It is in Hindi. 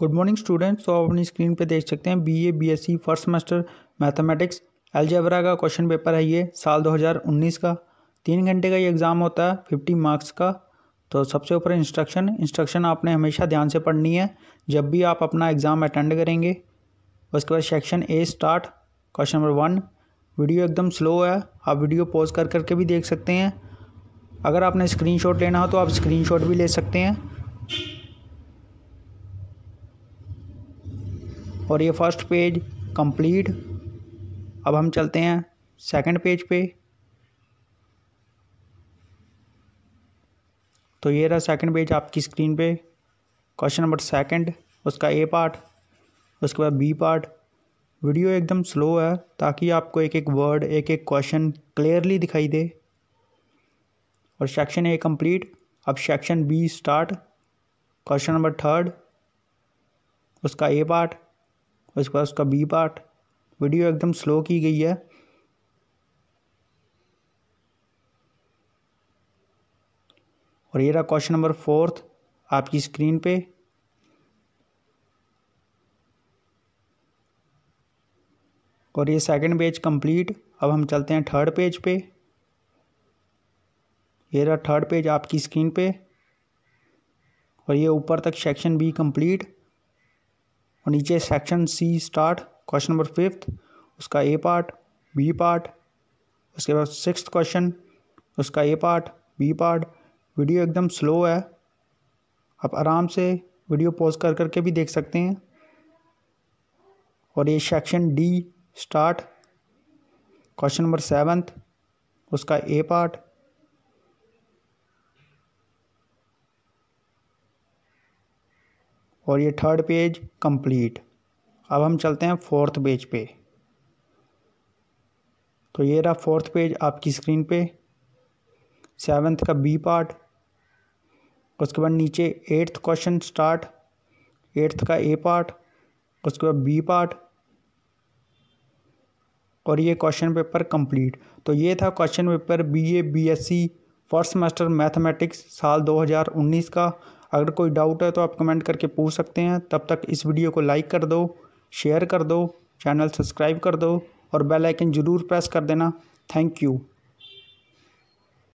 गुड मॉर्निंग स्टूडेंट्स तो आप अपनी स्क्रीन पे देख सकते हैं BA BSc first semester mathematics algebra का क्वेश्चन पेपर है ये साल 2019 का तीन घंटे का ये एग्ज़ाम होता है फिफ्टी मार्क्स का तो सबसे ऊपर इंस्ट्रक्शन इंस्ट्रक्शन आपने हमेशा ध्यान से पढ़नी है जब भी आप अपना एग्ज़ाम अटेंड करेंगे उसके बाद section A start question number one video एकदम स्लो है आप वीडियो पॉज कर करके भी देख सकते हैं अगर आपने स्क्रीनशॉट लेना हो तो आप स्क्रीनशॉट भी ले सकते हैं और ये फर्स्ट पेज कंप्लीट अब हम चलते हैं सेकंड पेज पे तो ये रहा सेकंड पेज आपकी स्क्रीन पे क्वेश्चन नंबर सेकंड उसका ए पार्ट उसके बाद बी पार्ट वीडियो एकदम स्लो है ताकि आपको एक एक वर्ड एक एक क्वेश्चन क्लियरली दिखाई दे और सेक्शन ए कंप्लीट अब section B start question number third उसका ए पार्ट और इसके बाद उसका बी पार्ट वीडियो एकदम स्लो की गई है और ये रहा क्वेश्चन नंबर फोर्थ आपकी स्क्रीन पे और ये सेकंड पेज कंप्लीट अब हम चलते हैं थर्ड पेज पे ये रहा थर्ड पेज आपकी स्क्रीन पे और ये ऊपर तक सेक्शन बी कंप्लीट और नीचे section C start question number fifth उसका ए पार्ट बी पार्ट उसके बाद सिक्स क्वेश्चन उसका A part B part video एकदम स्लो है आप आराम से वीडियो पॉज कर करके भी देख सकते हैं और ये section D start question number seventh उसका ए पार्ट और ये थर्ड पेज कंप्लीट अब हम चलते हैं फोर्थ पेज पे तो ये रहा फोर्थ पेज आपकी स्क्रीन पे सेवन्थ का बी पार्ट उसके बाद नीचे एट्थ क्वेश्चन स्टार्ट एट्थ का ए पार्ट उसके बाद बी पार्ट और ये क्वेश्चन पेपर कंप्लीट तो ये था question paper B A B S C first semester mathematics साल 2019 का अगर कोई डाउट है तो आप कमेंट करके पूछ सकते हैं तब तक इस वीडियो को लाइक कर दो शेयर कर दो चैनल सब्सक्राइब कर दो और बेल आइकन ज़रूर प्रेस कर देना थैंक यू